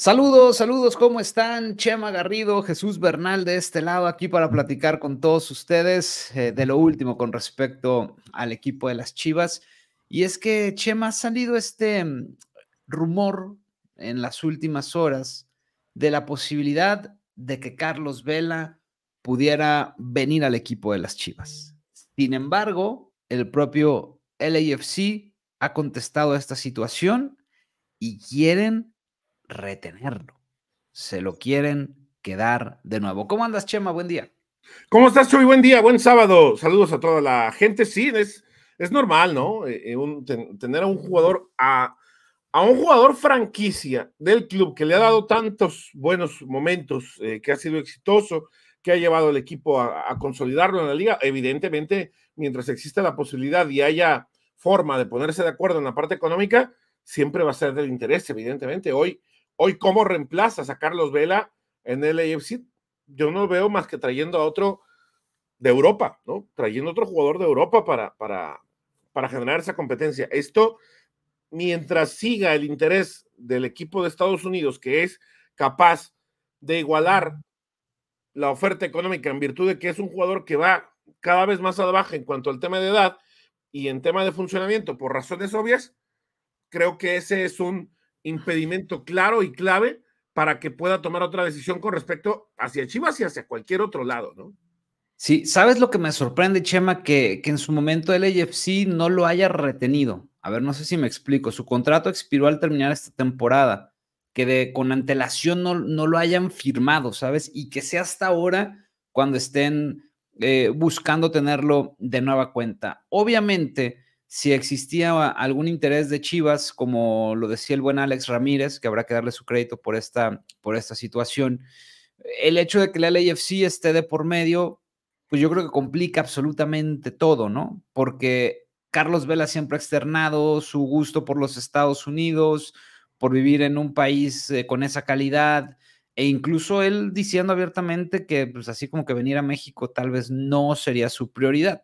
Saludos, saludos, ¿cómo están? Chema Garrido, Jesús Bernal de este lado, aquí para platicar con todos ustedes eh, de lo último con respecto al equipo de las Chivas. Y es que, Chema, ha salido este mm, rumor en las últimas horas de la posibilidad de que Carlos Vela pudiera venir al equipo de las Chivas. Sin embargo, el propio LAFC ha contestado a esta situación y quieren retenerlo. Se lo quieren quedar de nuevo. ¿Cómo andas, Chema? Buen día. ¿Cómo estás, Chuy? Buen día, buen sábado. Saludos a toda la gente. Sí, es, normal, ¿no? Eh, eh, tener a un jugador, a, a, un jugador franquicia del club que le ha dado tantos buenos momentos, eh, que ha sido exitoso, que ha llevado al equipo a, a, consolidarlo en la liga. Evidentemente, mientras exista la posibilidad y haya forma de ponerse de acuerdo en la parte económica, siempre va a ser del interés, evidentemente. Hoy Hoy, ¿cómo reemplazas a Carlos Vela en el AFC? Yo no veo más que trayendo a otro de Europa, ¿no? Trayendo otro jugador de Europa para, para, para generar esa competencia. Esto, mientras siga el interés del equipo de Estados Unidos, que es capaz de igualar la oferta económica en virtud de que es un jugador que va cada vez más a la baja en cuanto al tema de edad y en tema de funcionamiento por razones obvias, creo que ese es un impedimento claro y clave para que pueda tomar otra decisión con respecto hacia Chivas y hacia cualquier otro lado, ¿no? Sí, ¿sabes lo que me sorprende, Chema? Que, que en su momento el AFC no lo haya retenido. A ver, no sé si me explico. Su contrato expiró al terminar esta temporada. Que de, con antelación no, no lo hayan firmado, ¿sabes? Y que sea hasta ahora cuando estén eh, buscando tenerlo de nueva cuenta. Obviamente, si existía algún interés de Chivas, como lo decía el buen Alex Ramírez, que habrá que darle su crédito por esta, por esta situación. El hecho de que la LAFC esté de por medio, pues yo creo que complica absolutamente todo, ¿no? Porque Carlos Vela siempre ha externado su gusto por los Estados Unidos, por vivir en un país eh, con esa calidad, e incluso él diciendo abiertamente que pues así como que venir a México tal vez no sería su prioridad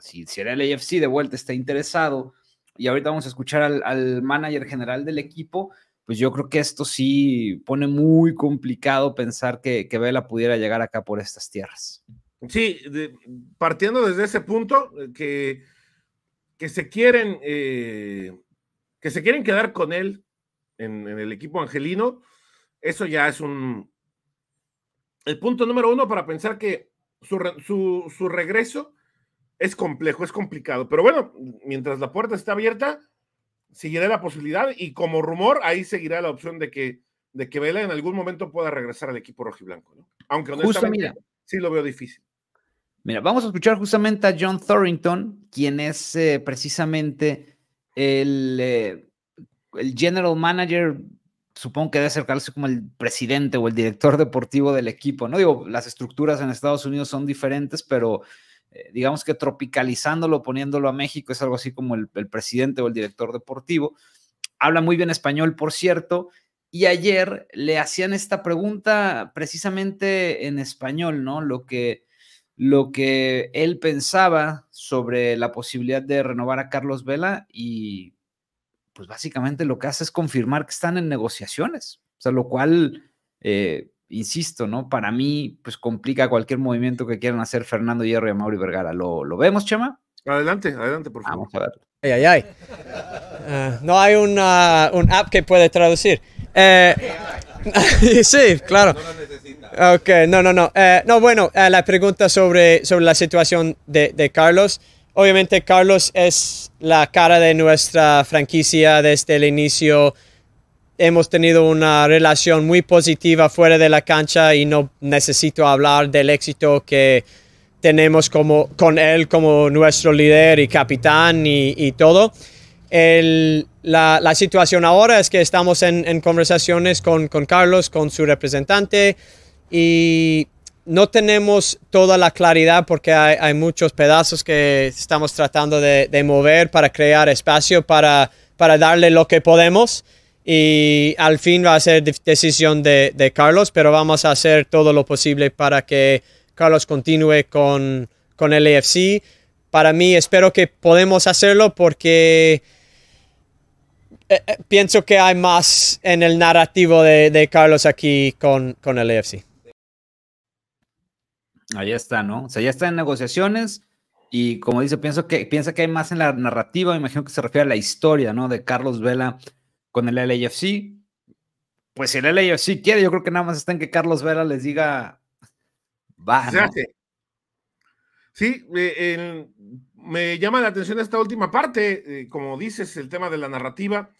si, si el AFC, de vuelta está interesado, y ahorita vamos a escuchar al, manager general del equipo, pues yo creo que esto sí pone muy complicado pensar que, que Vela pudiera llegar acá por estas tierras. Sí, partiendo desde ese punto, eh, que, que se quieren eh, que se quieren quedar con él en, el equipo angelino, eso ya es un el punto número uno para pensar que su, su regreso es complejo, es complicado. Pero bueno, mientras la puerta está abierta, seguirá la posibilidad y como rumor, ahí seguirá la opción de que, de que Vela en algún momento pueda regresar al equipo rojiblanco, ¿no? Aunque honestamente sí lo veo difícil. Mira, vamos a escuchar justamente a John Thorrington, quien es eh, precisamente el, eh, el, general manager, supongo que debe acercarse como el presidente o el director deportivo del equipo, ¿no? Digo, las estructuras en Estados Unidos son diferentes, pero eh, digamos que tropicalizándolo, poniéndolo a México, es algo así como el, presidente o el director deportivo. Habla muy bien español, por cierto, y ayer le hacían esta pregunta precisamente en español, ¿no? Lo que, lo que él pensaba sobre la posibilidad de renovar a Carlos Vela y pues básicamente lo que hace es confirmar que están en negociaciones, o sea, lo cual eh, insisto, ¿no? Para mí, pues complica cualquier movimiento que quieran hacer Fernando Hierro y Mauri Vergara. ¿Lo, ¿Lo, vemos, Chema? Adelante, adelante, por favor. Vamos a Ay, ay, ay. Eh, no hay una un app que puede traducir. Eh, sí, claro. No ok, no, no, no. Eh, no, bueno, la pregunta sobre, sobre la situación de, de Carlos. Obviamente, Carlos es la cara de nuestra franquicia desde el inicio hemos tenido una relación muy positiva fuera de la cancha y no necesito hablar del éxito que tenemos como, con él como nuestro líder y capitán y, todo. la, situación ahora es que estamos en, conversaciones con, Carlos, con su representante, y no tenemos toda la claridad porque hay, muchos pedazos que estamos tratando de, de mover para crear espacio, para, para darle lo que podemos y al fin va a ser decisión de, Carlos, pero vamos a hacer todo lo posible para que Carlos continúe con, con el AFC. Para mí, espero que podemos hacerlo porque eh, eh, pienso que hay más en el narrativo de, de Carlos aquí con, con el AFC. Ahí está, ¿no? O sea, ya está en negociaciones y como dice, pienso que, piensa que hay más en la narrativa, me imagino que se refiere a la historia, ¿no? De Carlos Vela con el LAFC. Pues si el LAFC quiere, yo creo que nada más está en que Carlos Vera les diga, va. Sí, me llama la atención esta última parte, eh, como dices, el tema de la narrativa.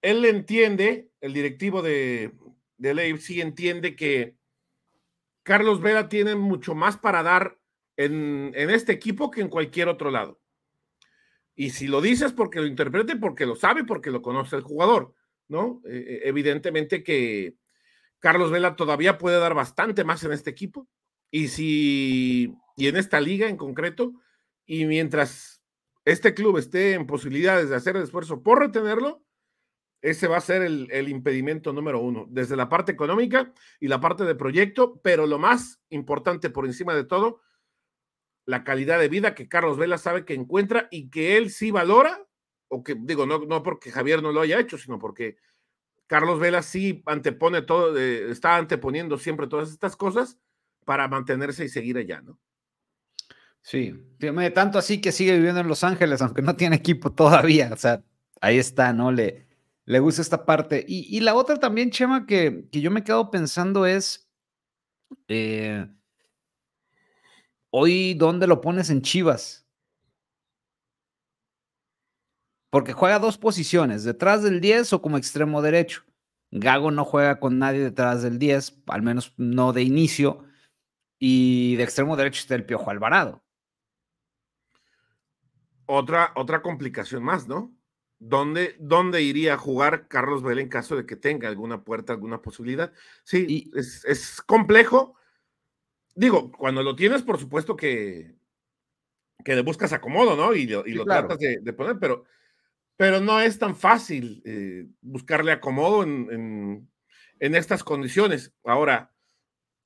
Él entiende, el directivo de, LAFC entiende que Carlos Vera tiene mucho más para dar en este equipo que en cualquier otro lado. Y si lo dices porque lo interprete, porque lo sabe, porque lo conoce el jugador, ¿no? E, e, evidentemente que Carlos Vela todavía puede dar bastante más en este equipo y si y en esta liga en concreto y mientras este club esté en posibilidades de hacer el esfuerzo por retenerlo, ese va a ser el, el, impedimento número uno, desde la parte económica y la parte de proyecto, pero lo más importante por encima de todo la calidad de vida que Carlos Vela sabe que encuentra y que él sí valora, o que digo, no, no porque Javier no lo haya hecho, sino porque Carlos Vela sí antepone todo, eh, está anteponiendo siempre todas estas cosas para mantenerse y seguir allá, ¿no? Sí, tanto así que sigue viviendo en Los Ángeles, aunque no tiene equipo todavía, o sea, ahí está, ¿no? Le, le gusta esta parte. Y, la otra también, Chema, que, yo me quedo pensando es... Eh, Hoy, ¿dónde lo pones en Chivas? Porque juega dos posiciones, detrás del 10 o como extremo derecho. Gago no juega con nadie detrás del 10, al menos no de inicio. Y de extremo derecho está el Piojo Alvarado. Otra, otra complicación más, ¿no? ¿Dónde, ¿Dónde, iría a jugar Carlos Vela en caso de que tenga alguna puerta, alguna posibilidad? Sí, es complejo digo, cuando lo tienes, por supuesto que, que le buscas acomodo, ¿no? Y lo, tratas de, poner, pero, pero no es tan fácil eh, buscarle acomodo en, en, estas condiciones. Ahora,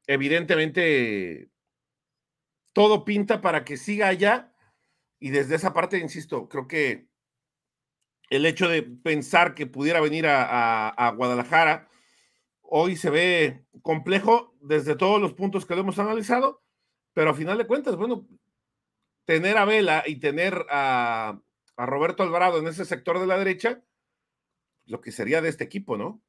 evidentemente, todo pinta para que siga allá y desde esa parte, insisto, creo que el hecho de pensar que pudiera venir a, a Guadalajara hoy se ve complejo desde todos los puntos que lo hemos analizado, pero a final de cuentas, bueno, tener a Vela y tener a, Roberto Alvarado en ese sector de la derecha, lo que sería de este equipo, ¿no?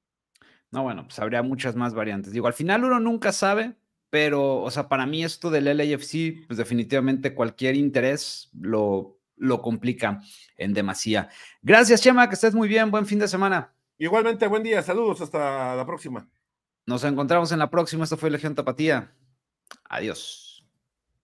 No, bueno, pues habría muchas más variantes. Digo, al final uno nunca sabe, pero, o sea, para mí esto del LAFC, pues definitivamente cualquier interés lo, lo complica en demasía. Gracias, Chema, que estés muy bien, buen fin de semana. Igualmente, buen día, saludos, hasta la próxima. Nos encontramos en la próxima, esto fue Legión Tapatía. Adiós.